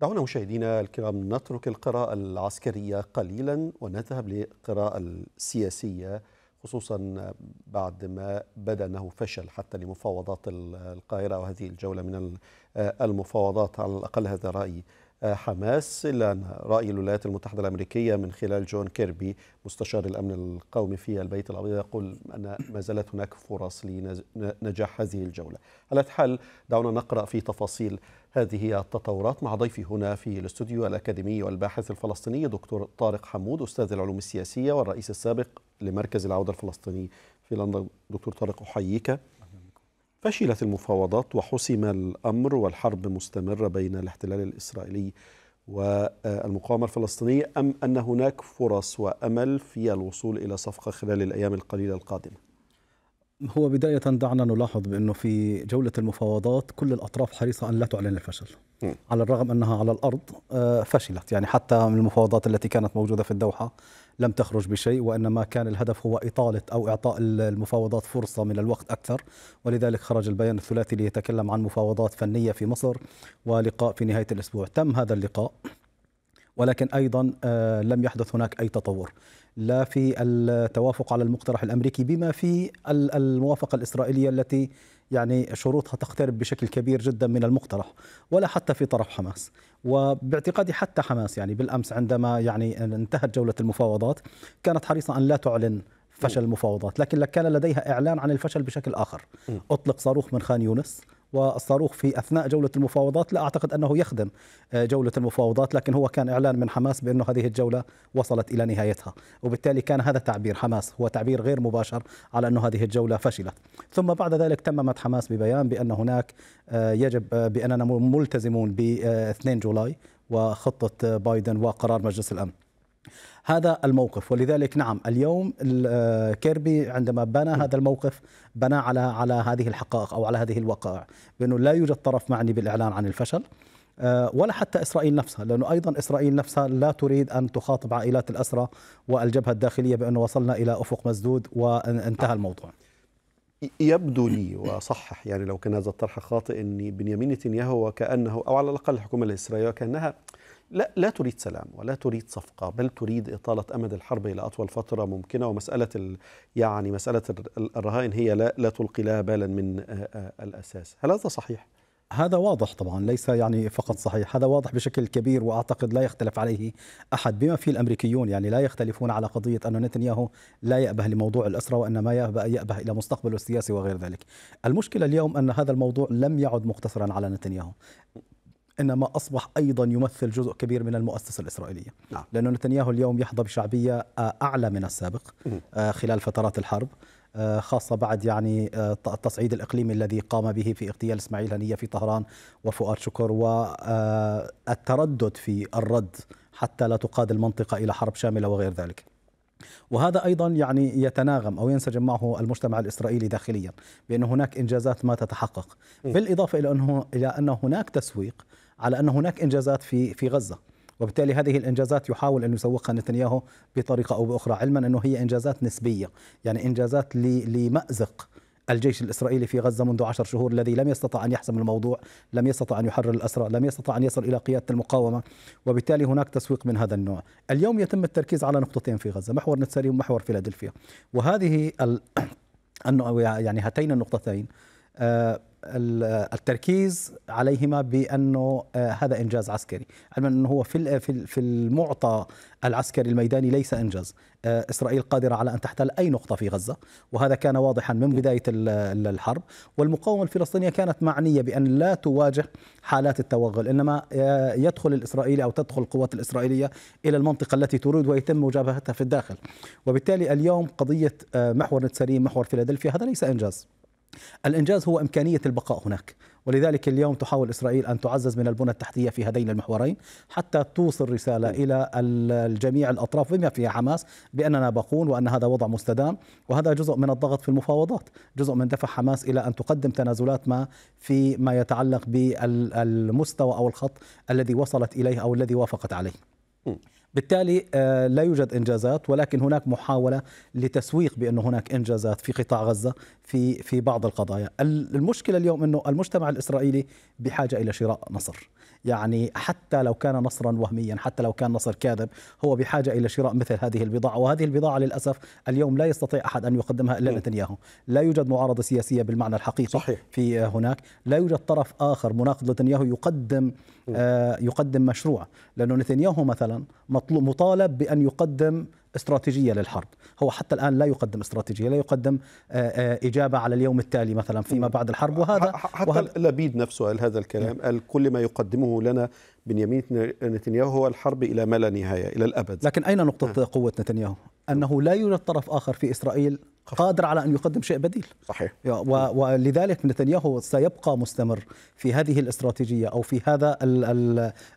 دعونا مشاهدينا الكرام نترك القراءة العسكرية قليلا ونذهب للقراءة السياسية خصوصا بعد ما بدا انه فشل حتى لمفاوضات القاهره وهذه الجوله من المفاوضات على الاقل هذا رايي حماس إلا أن رأي الولايات المتحدة الأمريكية من خلال جون كيربي مستشار الأمن القومي في البيت الأبيض يقول أن ما زالت هناك فرص لنجاح هذه الجولة على حال دعونا نقرأ في تفاصيل هذه التطورات مع ضيفي هنا في الاستوديو الأكاديمي والباحث الفلسطيني دكتور طارق حمود أستاذ العلوم السياسية والرئيس السابق لمركز العودة الفلسطيني في لندن دكتور طارق أحييك فشلت المفاوضات وحسم الامر والحرب مستمره بين الاحتلال الاسرائيلي والمقاومه الفلسطينيه ام ان هناك فرص وامل في الوصول الى صفقه خلال الايام القليله القادمه؟ هو بداية دعنا نلاحظ بأنه في جولة المفاوضات كل الأطراف حريصة أن لا تعلن الفشل م. على الرغم أنها على الأرض آه، فشلت يعني حتى من المفاوضات التي كانت موجودة في الدوحة لم تخرج بشيء وإنما كان الهدف هو إطالة أو إعطاء المفاوضات فرصة من الوقت أكثر ولذلك خرج البيان الثلاثي ليتكلم عن مفاوضات فنية في مصر ولقاء في نهاية الأسبوع تم هذا اللقاء ولكن أيضا آه، لم يحدث هناك أي تطور لا في التوافق على المقترح الأمريكي بما في الموافقة الإسرائيلية التي يعني شروطها تقترب بشكل كبير جدا من المقترح ولا حتى في طرف حماس وباعتقادي حتى حماس يعني بالأمس عندما يعني انتهت جولة المفاوضات كانت حريصة أن لا تعلن فشل المفاوضات لكن كان لديها إعلان عن الفشل بشكل آخر أطلق صاروخ من خان يونس والصاروخ في اثناء جوله المفاوضات لا اعتقد انه يخدم آه، جوله المفاوضات لكن هو كان اعلان من حماس بانه هذه الجوله وصلت الى نهايتها وبالتالي كان هذا تعبير حماس هو تعبير غير مباشر على انه هذه الجوله فشلت ثم بعد ذلك تممت حماس ببيان بان هناك آه، يجب آه، باننا ملتزمون ب 2 جولاي وخطه بايدن وقرار مجلس الامن هذا الموقف ولذلك نعم اليوم آه، كيربي عندما بنى هذا الموقف بنى على على هذه الحقائق او على هذه الوقائع بانه لا يوجد طرف معني بالاعلان عن الفشل آه، ولا حتى اسرائيل نفسها لانه ايضا اسرائيل نفسها لا تريد ان تخاطب عائلات الاسرى والجبهه الداخليه بانه وصلنا الى افق مسدود وانتهى الموضوع يبدو لي وصحح يعني لو كان هذا الطرح خاطئ ان بنيامين نتنياهو وكانه او على الاقل الحكومه الاسرائيليه وكانها لا لا تريد سلام ولا تريد صفقه بل تريد اطاله امد الحرب الى اطول فتره ممكنه ومساله يعني مساله الرهائن هي لا لا تلقي لها بالا من آه، آه، الاساس هل هذا صحيح هذا واضح طبعا ليس يعني فقط صحيح هذا واضح بشكل كبير واعتقد لا يختلف عليه احد بما فيه الامريكيون يعني لا يختلفون على قضيه ان نتنياهو لا يأبه لموضوع الاسرى وانما يأبه, يأبه الى مستقبله السياسي وغير ذلك المشكله اليوم ان هذا الموضوع لم يعد مقتصرا على نتنياهو إنما أصبح أيضا يمثل جزء كبير من المؤسسة الإسرائيلية نعم. لأن نتنياهو اليوم يحظى بشعبية آه، أعلى من السابق آه، خلال فترات الحرب آه، خاصة بعد يعني التصعيد الإقليمي الذي قام به في اغتيال إسماعيل هنية في طهران وفؤاد شكر والتردد في الرد حتى لا تقاد المنطقة إلى حرب شاملة وغير ذلك وهذا ايضا يعني يتناغم او ينسجم معه المجتمع الاسرائيلي داخليا بان هناك انجازات ما تتحقق بالاضافه الى انه الى ان هناك تسويق على أن هناك إنجازات في في غزة وبالتالي هذه الانجازات يحاول ان يسوقها نتنياهو بطريقه او باخرى علما انه هي انجازات نسبيه يعني انجازات لمازق الجيش الإسرائيلي في غزة منذ عشر شهور الذي لم يستطع أن يحسم الموضوع لم يستطع أن يحرر الأسرى لم يستطع أن يصل إلى قيادة المقاومة وبالتالي هناك تسويق من هذا النوع اليوم يتم التركيز على نقطتين في غزة محور نتساري ومحور فيلادلفيا وهذه ال... يعني هاتين النقطتين آه، التركيز عليهما بانه آه، هذا انجاز عسكري، علما انه هو في في المعطى العسكري الميداني ليس انجاز، آه، اسرائيل قادره على ان تحتل اي نقطه في غزه، وهذا كان واضحا من نعم. بدايه الحرب، والمقاومه الفلسطينيه كانت معنيه بان لا تواجه حالات التوغل، انما آه، يدخل الاسرائيلي او تدخل القوات الاسرائيليه الى المنطقه التي تريد ويتم مجابهتها في الداخل، وبالتالي اليوم قضيه محور نتسريم، محور فيلادلفيا هذا ليس انجاز. الإنجاز هو إمكانية البقاء هناك ولذلك اليوم تحاول إسرائيل أن تعزز من البنى التحتية في هذين المحورين حتى توصل رسالة إلى الجميع الأطراف بما فيها حماس بأننا باقون وأن هذا وضع مستدام وهذا جزء من الضغط في المفاوضات جزء من دفع حماس إلى أن تقدم تنازلات ما في ما يتعلق بالمستوى أو الخط الذي وصلت إليه أو الذي وافقت عليه بالتالي آه، لا يوجد انجازات ولكن هناك محاوله لتسويق بانه هناك انجازات في قطاع غزه في في بعض القضايا المشكله اليوم انه المجتمع الاسرائيلي بحاجه الى شراء نصر يعني حتى لو كان نصرا وهميا حتى لو كان نصر كاذب هو بحاجة إلى شراء مثل هذه البضاعة وهذه البضاعة للأسف اليوم لا يستطيع أحد أن يقدمها إلا نتنياهو لا يوجد معارضة سياسية بالمعنى الحقيقي صحيح. في هناك لا يوجد طرف آخر مناقض نتنياهو يقدم آه يقدم مشروع لأنه نتنياهو مثلا مطالب بأن يقدم استراتيجيه للحرب، هو حتى الان لا يقدم استراتيجيه، لا يقدم آه، آه، اجابه على اليوم التالي مثلا فيما بعد الحرب وهذا حتى وهذا لبيد نفسه قال هذا الكلام، نعم. قال كل ما يقدمه لنا بنيامين نتنياهو هو الحرب إلى ما لا نهاية إلى الأبد لكن أين نقطة آه. قوة نتنياهو؟ أنه لا يوجد طرف آخر في إسرائيل قادر على أن يقدم شيء بديل صحيح ولذلك نتنياهو سيبقى مستمر في هذه الاستراتيجية أو في هذا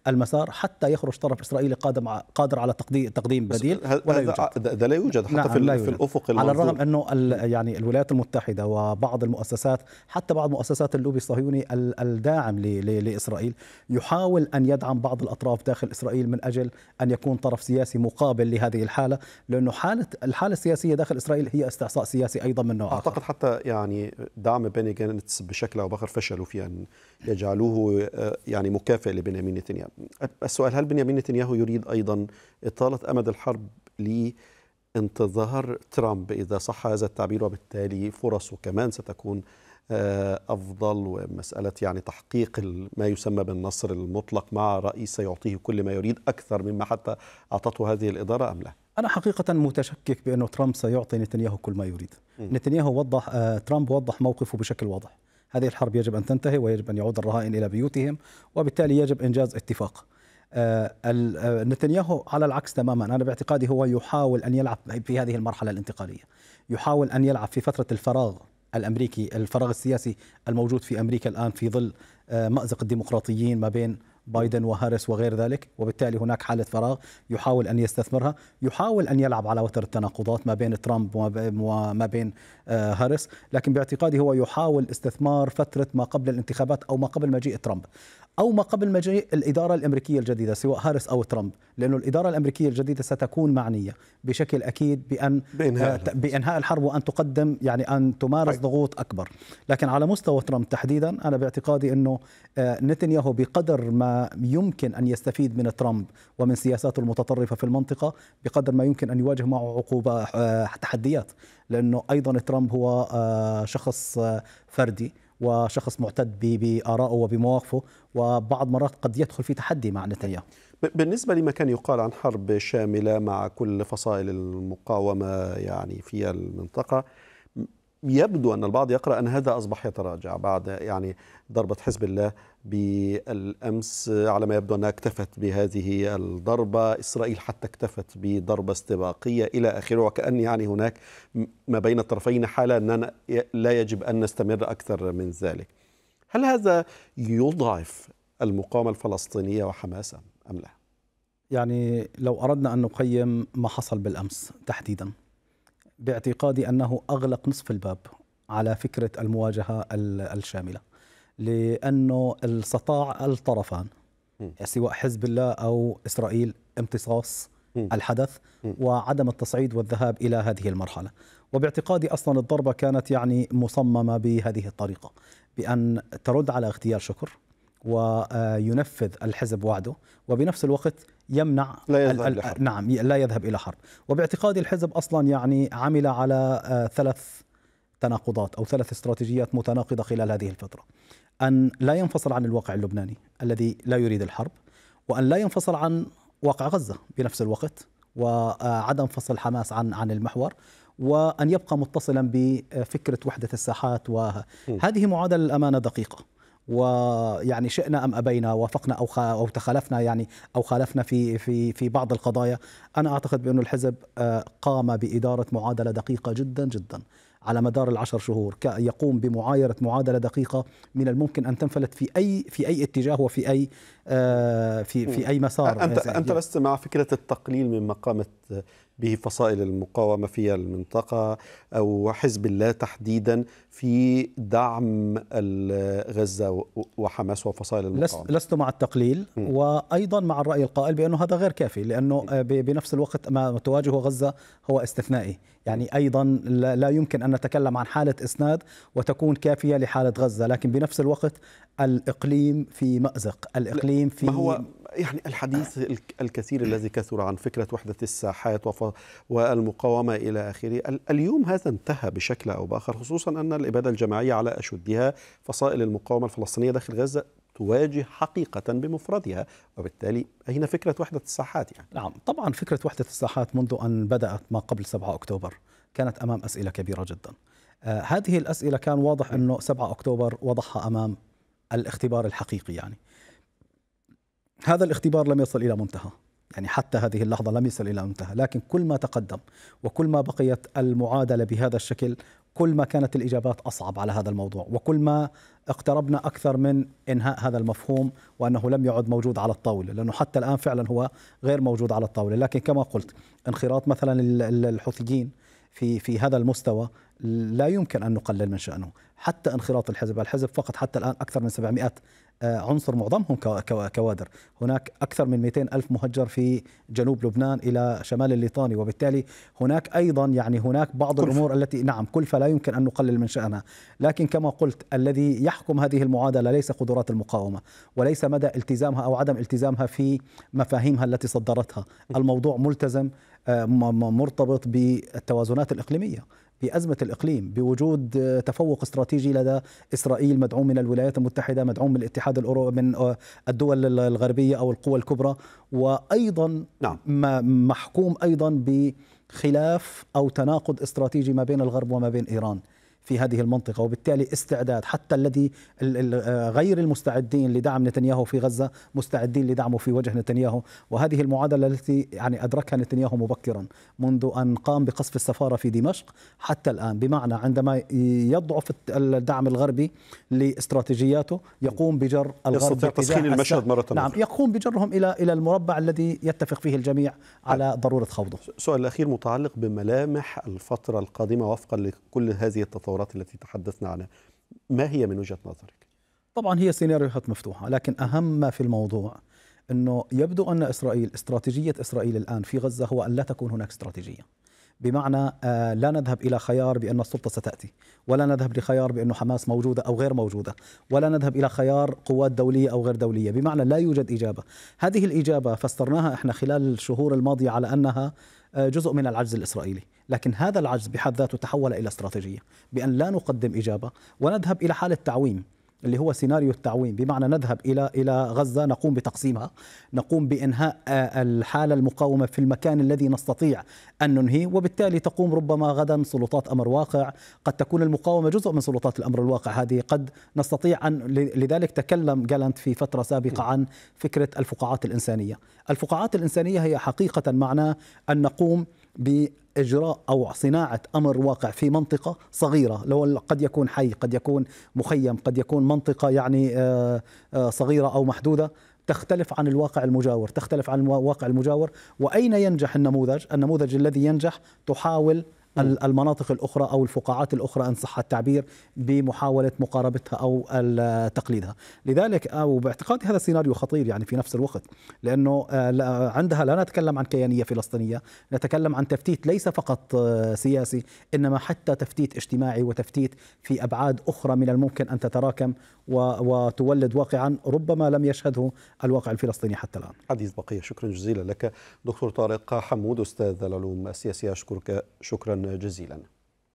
المسار حتى يخرج طرف إسرائيلي قادم قادر على تقديم بديل هذا يوجد لا يوجد حتى نعم، في, لا يوجد. في الأفق المنظور. على الرغم أنه يعني الولايات المتحدة وبعض المؤسسات حتى بعض مؤسسات اللوبي الصهيوني الداعم لإسرائيل يحاول أن يدعم يدعم بعض الأطراف داخل إسرائيل من أجل أن يكون طرف سياسي مقابل لهذه الحالة لأنه حالة الحالة السياسية داخل إسرائيل هي استعصاء سياسي أيضا من نوع أعتقد آخر. حتى يعني دعم بيني جانتس بشكل أو بآخر فشلوا في أن يجعلوه آه، يعني مكافئ لبنيامين نتنياهو السؤال هل بنيامين نتنياهو يريد أيضا إطالة أمد الحرب ل انتظار ترامب إذا صح هذا التعبير وبالتالي فرصه كمان ستكون آه، أفضل ومسألة يعني تحقيق ما يسمى بالنصر المطلق مع رئيس يعطيه كل ما يريد أكثر مما حتى أعطته هذه الإدارة أم لا؟ أنا حقيقة متشكك بأنه ترامب سيعطي نتنياهو كل ما يريد م. نتنياهو وضح آه، ترامب وضح موقفه بشكل واضح هذه الحرب يجب أن تنتهي ويجب أن يعود الرهائن إلى بيوتهم وبالتالي يجب إنجاز اتفاق آه، نتنياهو على العكس تماما أنا باعتقادي هو يحاول أن يلعب في هذه المرحلة الانتقالية يحاول أن يلعب في فترة الفراغ الامريكي الفراغ السياسي الموجود في امريكا الان في ظل آه، مازق الديمقراطيين ما بين بايدن وهارس وغير ذلك وبالتالي هناك حالة فراغ يحاول أن يستثمرها يحاول أن يلعب على وتر التناقضات ما بين ترامب وما بين آه، هارس لكن باعتقادي هو يحاول استثمار فترة ما قبل الانتخابات أو ما قبل مجيء ترامب أو ما قبل مجيء الإدارة الأمريكية الجديدة سواء هارس أو ترامب لأن الإدارة الأمريكية الجديدة ستكون معنية بشكل أكيد بأن بإنهاء, آه، بإنهاء الحرب وأن تقدم يعني أن تمارس طيب. ضغوط أكبر لكن على مستوى ترامب تحديدا أنا باعتقادي أنه آه، نتنياهو بقدر ما يمكن أن يستفيد من ترامب ومن سياساته المتطرفة في المنطقة بقدر ما يمكن أن يواجه معه عقوبة آه، تحديات لأنه أيضا ترامب هو آه، شخص آه، فردي وشخص معتد بآرائه وبمواقفه وبعض مرات قد يدخل في تحدي مع نتنياهو بالنسبة لما كان يقال عن حرب شاملة مع كل فصائل المقاومة يعني في المنطقة يبدو أن البعض يقرأ أن هذا أصبح يتراجع بعد يعني ضربة حزب الله بالأمس على ما يبدو أنها اكتفت بهذه الضربة إسرائيل حتى اكتفت بضربة استباقية إلى آخره وكأن يعني هناك ما بين الطرفين حالة أننا لا يجب أن نستمر أكثر من ذلك هل هذا يضعف المقاومة الفلسطينية وحماس أم لا؟ يعني لو أردنا أن نقيم ما حصل بالأمس تحديداً باعتقادي أنه أغلق نصف الباب على فكرة المواجهة الشاملة لأنه استطاع الطرفان سواء حزب الله أو إسرائيل امتصاص الحدث وعدم التصعيد والذهاب إلى هذه المرحلة وباعتقادي أصلا الضربة كانت يعني مصممة بهذه الطريقة بأن ترد على اغتيال شكر وينفذ الحزب وعده وبنفس الوقت يمنع لا يذهب ال ال نعم لا يذهب الى حرب وباعتقادي الحزب اصلا يعني عمل على آه، ثلاث تناقضات او ثلاث استراتيجيات متناقضه خلال هذه الفتره ان لا ينفصل عن الواقع اللبناني الذي لا يريد الحرب وان لا ينفصل عن واقع غزه بنفس الوقت وعدم فصل حماس عن عن المحور وان يبقى متصلا بفكره وحده الساحات وهذه معادله الامانه دقيقه ويعني شئنا ام ابينا وافقنا او او تخالفنا يعني او خالفنا في في في بعض القضايا انا اعتقد بأن الحزب آه، قام باداره معادله دقيقه جدا جدا على مدار العشر شهور يقوم بمعايره معادله دقيقه من الممكن ان تنفلت في اي في اي اتجاه وفي اي آه، في في اي مسار انت انت لست مع فكره التقليل مما قامت به فصائل المقاومه في المنطقه او حزب الله تحديدا في دعم غزه وحماس وفصائل المقاومه لست مع التقليل وايضا مع الراي القائل بانه هذا غير كافي لانه آه، بنفس الوقت ما تواجهه غزه هو استثنائي يعني ايضا لا يمكن ان نتكلم عن حاله اسناد وتكون كافيه لحاله غزه لكن بنفس الوقت الإقليم في مأزق الإقليم في ما هو يعني الحديث آه. الكثير الذي كثر عن فكرة وحدة الساحات والمقاومة إلى آخره اليوم هذا انتهى بشكل أو بآخر خصوصا أن الإبادة الجماعية على أشدها فصائل المقاومة الفلسطينية داخل غزة تواجه حقيقة بمفردها وبالتالي أين فكرة وحدة الساحات يعني؟ نعم طبعا فكرة وحدة الساحات منذ أن بدأت ما قبل 7 أكتوبر كانت أمام أسئلة كبيرة جدا آه، هذه الأسئلة كان واضح نعم. أنه 7 أكتوبر وضعها أمام الاختبار الحقيقي يعني هذا الاختبار لم يصل إلى منتهى يعني حتى هذه اللحظة لم يصل إلى منتهى لكن كل ما تقدم وكل ما بقيت المعادلة بهذا الشكل كل ما كانت الإجابات أصعب على هذا الموضوع وكل ما اقتربنا أكثر من إنهاء هذا المفهوم وأنه لم يعد موجود على الطاولة لأنه حتى الآن فعلا هو غير موجود على الطاولة لكن كما قلت انخراط مثلا الحوثيين في في هذا المستوى لا يمكن ان نقلل من شانه حتى انخراط الحزب الحزب فقط حتى الان اكثر من 700 آه، عنصر معظمهم كوادر هناك أكثر من 200 ألف مهجر في جنوب لبنان إلى شمال الليطاني وبالتالي هناك أيضا يعني هناك بعض كلفة. الأمور التي نعم كلفة لا يمكن أن نقلل من شأنها لكن كما قلت الذي يحكم هذه المعادلة ليس قدرات المقاومة وليس مدى التزامها أو عدم التزامها في مفاهيمها التي صدرتها الموضوع ملتزم آه، مرتبط بالتوازنات الإقليمية بأزمة الإقليم بوجود آه، تفوق استراتيجي لدى إسرائيل مدعوم من الولايات المتحدة مدعوم من الاتحاد الأوروبي من آه، الدول الغربية أو القوى الكبرى وأيضا نعم. محكوم أيضا بخلاف أو تناقض استراتيجي ما بين الغرب وما بين إيران في هذه المنطقة وبالتالي استعداد حتى الذي آه، غير المستعدين لدعم نتنياهو في غزة مستعدين لدعمه في وجه نتنياهو وهذه المعادلة التي يعني أدركها نتنياهو مبكرا منذ أن قام بقصف السفارة في دمشق حتى الآن بمعنى عندما يضعف الدعم الغربي لاستراتيجياته يقوم بجر الغرب تسخين المشهد مرة نعم يقوم بجرهم إلى إلى المربع الذي يتفق فيه الجميع على ضرورة خوضه سؤال الأخير متعلق بملامح الفترة القادمة وفقا لكل هذه التطورات التطورات التي تحدثنا عنها ما هي من وجهة نظرك؟ طبعا هي سيناريوهات مفتوحة لكن أهم ما في الموضوع أنه يبدو أن إسرائيل استراتيجية إسرائيل الآن في غزة هو أن لا تكون هناك استراتيجية بمعنى آه، لا نذهب الى خيار بان السلطه ستاتي، ولا نذهب لخيار بانه حماس موجوده او غير موجوده، ولا نذهب الى خيار قوات دوليه او غير دوليه، بمعنى لا يوجد اجابه، هذه الاجابه فسرناها احنا خلال الشهور الماضيه على انها آه، جزء من العجز الاسرائيلي، لكن هذا العجز بحد ذاته تحول الى استراتيجيه، بان لا نقدم اجابه ونذهب الى حاله تعويم اللي هو سيناريو التعويم بمعنى نذهب الى الى غزه نقوم بتقسيمها نقوم بانهاء آه، الحاله المقاومه في المكان الذي نستطيع ان ننهيه وبالتالي تقوم ربما غدا سلطات امر واقع قد تكون المقاومه جزء من سلطات الامر الواقع هذه قد نستطيع ان لذلك تكلم جالنت في فتره سابقه عن فكره الفقاعات الانسانيه الفقاعات الانسانيه هي حقيقه معناه ان نقوم باجراء او صناعه امر واقع في منطقه صغيره لو قد يكون حي قد يكون مخيم قد يكون منطقه يعني آه، آه، صغيره او محدوده تختلف عن الواقع المجاور تختلف عن الواقع المجاور وأين ينجح النموذج النموذج الذي ينجح تحاول المناطق الأخرى أو الفقاعات الأخرى إن صح التعبير بمحاولة مقاربتها أو تقليدها لذلك أو باعتقادي هذا السيناريو خطير يعني في نفس الوقت لأنه آه، عندها لا نتكلم عن كيانية فلسطينية نتكلم عن تفتيت ليس فقط آه، سياسي إنما حتى تفتيت اجتماعي وتفتيت في أبعاد أخرى من الممكن أن تتراكم وتولد واقعا ربما لم يشهده الواقع الفلسطيني حتى الآن حديث بقية شكرا جزيلا لك دكتور طارق حمود أستاذ العلوم السياسية أشكرك شكرا جزيلا